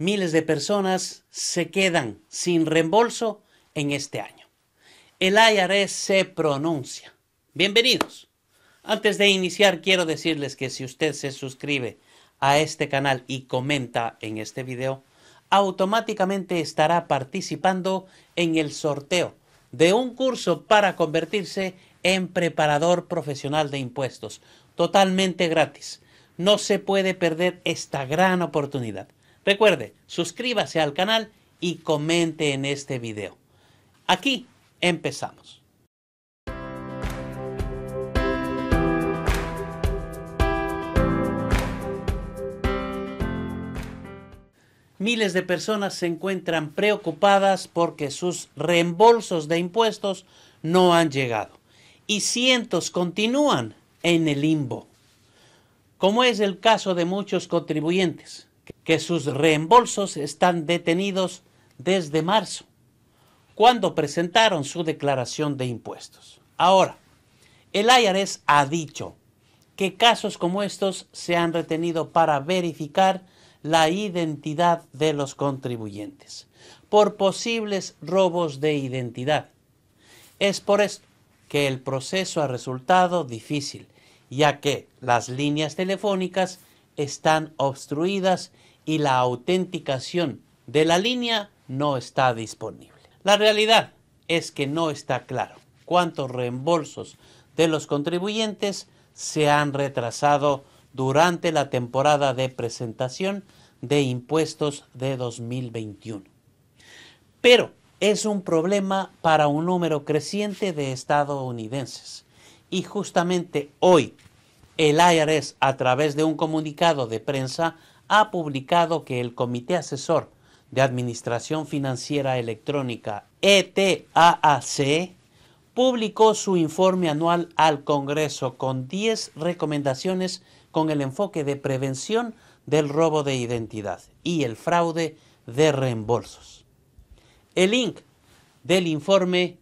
miles de personas se quedan sin reembolso en este año. El IRS e se pronuncia. Bienvenidos. Antes de iniciar, quiero decirles que si usted se suscribe a este canal y comenta en este video, automáticamente estará participando en el sorteo de un curso para convertirse en preparador profesional de impuestos, totalmente gratis. No se puede perder esta gran oportunidad. Recuerde, suscríbase al canal y comente en este video. Aquí empezamos. Miles de personas se encuentran preocupadas porque sus reembolsos de impuestos no han llegado y cientos continúan en el limbo, como es el caso de muchos contribuyentes que sus reembolsos están detenidos desde marzo, cuando presentaron su declaración de impuestos. Ahora, el IRS ha dicho que casos como estos se han retenido para verificar la identidad de los contribuyentes por posibles robos de identidad. Es por esto que el proceso ha resultado difícil, ya que las líneas telefónicas están obstruidas y la autenticación de la línea no está disponible. La realidad es que no está claro cuántos reembolsos de los contribuyentes se han retrasado durante la temporada de presentación de impuestos de 2021. Pero es un problema para un número creciente de estadounidenses. Y justamente hoy, el IRS, a través de un comunicado de prensa, ha publicado que el Comité Asesor de Administración Financiera Electrónica, ETAAC, publicó su informe anual al Congreso con 10 recomendaciones con el enfoque de prevención del robo de identidad y el fraude de reembolsos. El link del informe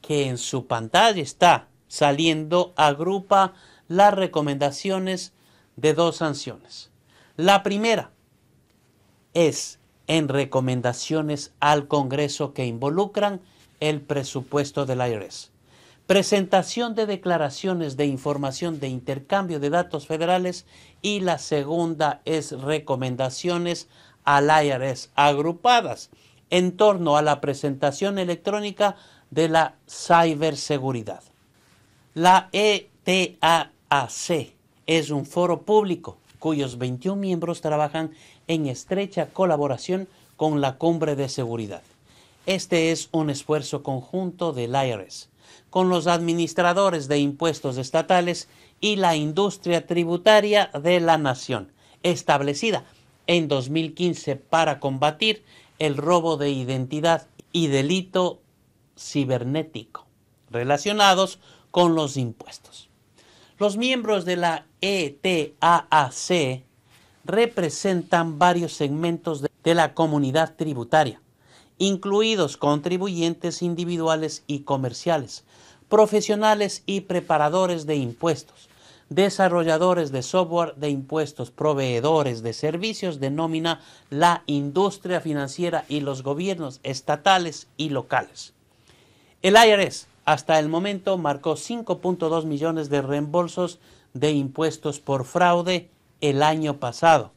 que en su pantalla está saliendo agrupa las recomendaciones de dos sanciones. La primera es en recomendaciones al Congreso que involucran el presupuesto del IRS. Presentación de declaraciones de información de intercambio de datos federales y la segunda es recomendaciones al IRS agrupadas en torno a la presentación electrónica de la ciberseguridad. La ETAAC es un foro público cuyos 21 miembros trabajan en estrecha colaboración con la Cumbre de Seguridad. Este es un esfuerzo conjunto del IRS, con los administradores de impuestos estatales y la industria tributaria de la nación, establecida en 2015 para combatir el robo de identidad y delito cibernético relacionados con los impuestos. Los miembros de la ETAAC representan varios segmentos de la comunidad tributaria, incluidos contribuyentes individuales y comerciales, profesionales y preparadores de impuestos, desarrolladores de software de impuestos, proveedores de servicios de nómina, la industria financiera y los gobiernos estatales y locales. El IRS hasta el momento marcó 5.2 millones de reembolsos de impuestos por fraude el año pasado,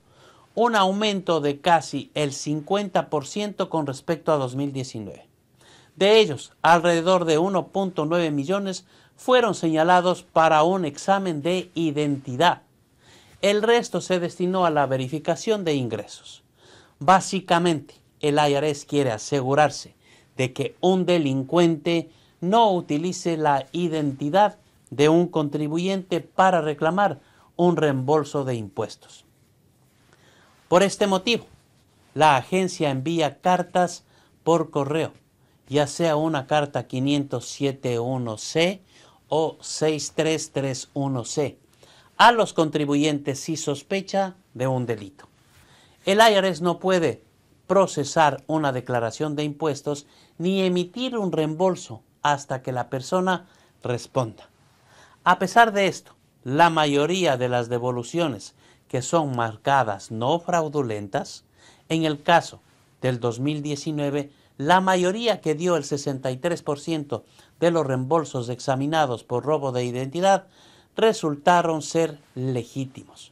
un aumento de casi el 50% con respecto a 2019. De ellos, alrededor de 1.9 millones fueron señalados para un examen de identidad. El resto se destinó a la verificación de ingresos. Básicamente, el IRS quiere asegurarse de que un delincuente no utilice la identidad de un contribuyente para reclamar un reembolso de impuestos. Por este motivo, la agencia envía cartas por correo, ya sea una carta 5071C o 6331C, a los contribuyentes si sospecha de un delito. El IRS no puede procesar una declaración de impuestos ni emitir un reembolso hasta que la persona responda. A pesar de esto, la mayoría de las devoluciones que son marcadas no fraudulentas, en el caso del 2019, la mayoría que dio el 63% de los reembolsos examinados por robo de identidad resultaron ser legítimos.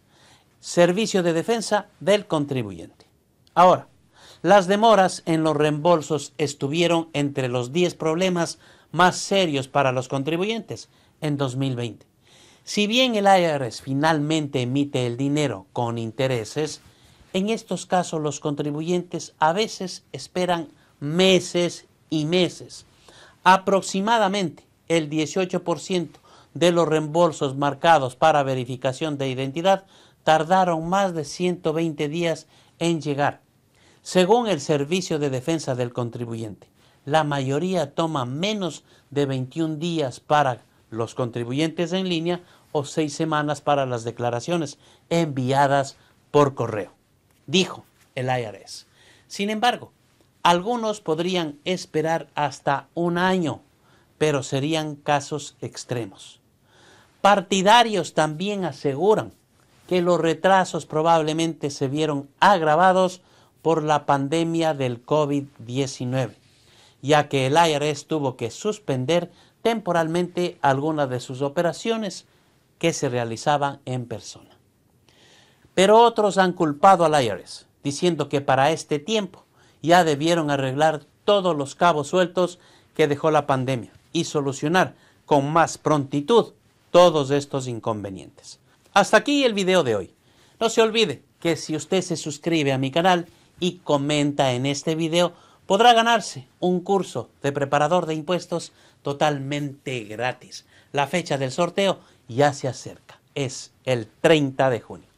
Servicio de defensa del contribuyente. Ahora, las demoras en los reembolsos estuvieron entre los 10 problemas más serios para los contribuyentes en 2020. Si bien el IRS finalmente emite el dinero con intereses, en estos casos los contribuyentes a veces esperan meses y meses. Aproximadamente el 18% de los reembolsos marcados para verificación de identidad tardaron más de 120 días en llegar, según el Servicio de Defensa del Contribuyente la mayoría toma menos de 21 días para los contribuyentes en línea o seis semanas para las declaraciones enviadas por correo, dijo el IRS. Sin embargo, algunos podrían esperar hasta un año, pero serían casos extremos. Partidarios también aseguran que los retrasos probablemente se vieron agravados por la pandemia del COVID-19 ya que el IRS tuvo que suspender temporalmente algunas de sus operaciones que se realizaban en persona. Pero otros han culpado al IRS, diciendo que para este tiempo ya debieron arreglar todos los cabos sueltos que dejó la pandemia y solucionar con más prontitud todos estos inconvenientes. Hasta aquí el video de hoy. No se olvide que si usted se suscribe a mi canal y comenta en este video, podrá ganarse un curso de preparador de impuestos totalmente gratis. La fecha del sorteo ya se acerca, es el 30 de junio.